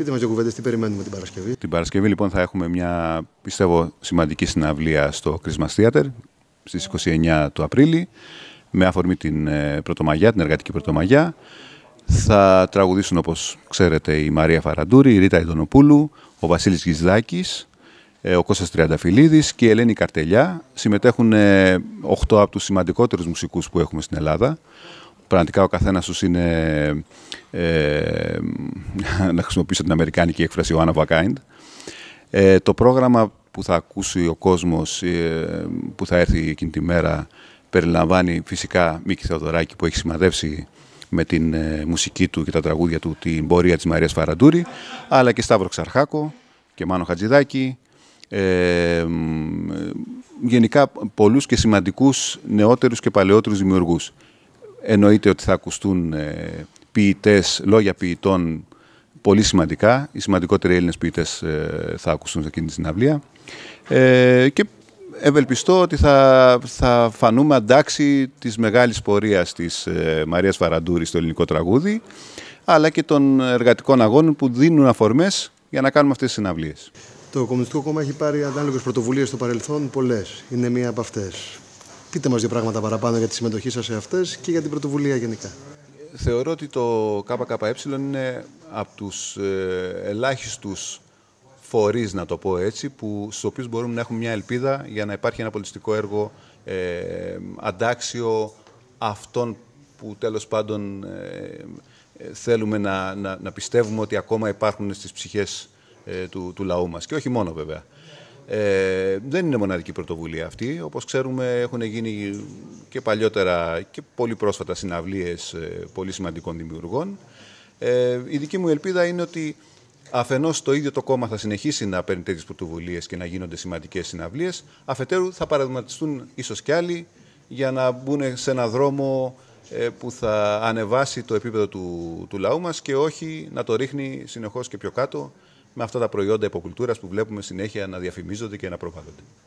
Πείτε μας για κουβέντε, τι περιμένουμε την Παρασκευή. Την Παρασκευή, λοιπόν, θα έχουμε μια πιστεύω σημαντική συναυλία στο Christmas Theater στις 29 του Απρίλη με αφορμή την ε, Πρωτομαγιά, την Εργατική Πρωτομαγιά. Θα τραγουδήσουν όπως ξέρετε η Μαρία Φαραντούρη, η Ρίτα Ιντονοπούλου, ο Βασίλης Γισλάκης, ε, ο Κώστας Τριανταφυλλίδης και η Ελένη Καρτελιά. Συμμετέχουν 8 ε, από τους σημαντικότερους μουσικούς που έχουμε στην Ελλάδα πραγματικά ο καθένας τους είναι, ε, ε, να χρησιμοποιήσω την αμερικάνικη έκφραση, one of a ε, το πρόγραμμα που θα ακούσει ο κόσμος, που θα έρθει εκείνη τη μέρα, περιλαμβάνει φυσικά Μίκη Θεοδωράκη που έχει σημαδεύσει με την μουσική του και τα τραγούδια του την πορεία της Μαρίας Φαραντούρη, αλλά και Σταύρο Ξαρχάκο και Μάνο Χατζηδάκη, γενικά πολλούς και σημαντικούς νεότερους και παλαιότερους δημιουργούς εννοείται ότι θα ακουστούν ε, ποιητές, λόγια ποιητών πολύ σημαντικά. Οι σημαντικότεροι Έλληνες ποιητές ε, θα ακουστούν σε εκείνη την συναυλία. Ε, και ευελπιστώ ότι θα, θα φανούμε αντάξει της μεγάλης πορείας της ε, Μαρίας Φαραντούρη στο ελληνικό τραγούδι, αλλά και των εργατικών αγώνων που δίνουν αφορμές για να κάνουμε αυτές τις συναυλίες. Το Κομμουνιστικό Κόμμα έχει πάρει ανάλογες πρωτοβουλίες στο παρελθόν, πολλές. Είναι μία από αυτές. Πείτε μας δύο πράγματα παραπάνω για τη συμμετοχή σας σε αυτές και για την πρωτοβουλία γενικά. Θεωρώ ότι το ΚΚΕ είναι από τους ε, ελάχιστους φορείς, να το πω έτσι, που, στους οποίους μπορούμε να έχουμε μια ελπίδα για να υπάρχει ένα πολιτιστικό έργο ε, αντάξιο αυτών που τέλος πάντων ε, θέλουμε να, να, πιστεύουμε ότι ακόμα υπάρχουν στις ψυχές του, του λαού μας. Και όχι μόνο βέβαια. Ε, δεν είναι μοναδική πρωτοβουλία αυτή. Όπως ξέρουμε έχουν γίνει και παλιότερα και πολύ πρόσφατα συναυλίες ε, πολύ σημαντικών δημιουργών. Ε, η δική μου ελπίδα είναι ότι αφενός το ίδιο το κόμμα θα συνεχίσει να παίρνει τέτοιες πρωτοβουλίες και να γίνονται σημαντικές συναυλίες, αφετέρου θα παραδειγματιστούν ίσως κι άλλοι για να μπουν σε ένα δρόμο ε, που θα ανεβάσει το επίπεδο του, του λαού μας και όχι να το ρίχνει συνεχώς και πιο κάτω με αυτά τα προϊόντα υποκουλτούρας που βλέπουμε συνέχεια να διαφημίζονται και να προβάλλονται.